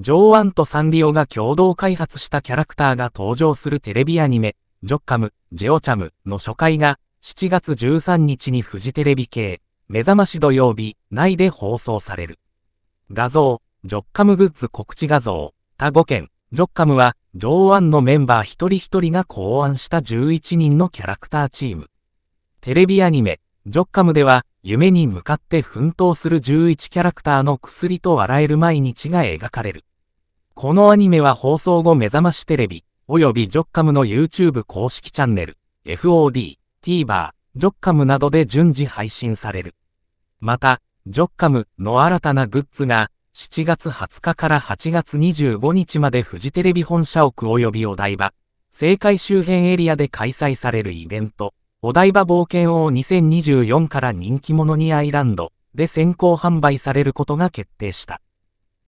ジョーアンとサンリオが共同開発したキャラクターが登場するテレビアニメ、ジョッカム、ジェオチャムの初回が7月13日にフジテレビ系、目覚まし土曜日内で放送される。画像、ジョッカムグッズ告知画像、他5件、ジョッカムは、ジョーアンのメンバー一人一人が考案した11人のキャラクターチーム。テレビアニメ、ジョッカムでは、夢に向かって奮闘する11キャラクターの薬と笑える毎日が描かれる。このアニメは放送後目覚ましテレビ、およびジョッカムの YouTube 公式チャンネル、FOD、TVer、ジョッカムなどで順次配信される。また、ジョッカムの新たなグッズが、7月20日から8月25日までフジテレビ本社屋及びお台場、正解周辺エリアで開催されるイベント、お台場冒険王2024から人気者にアイランドで先行販売されることが決定した。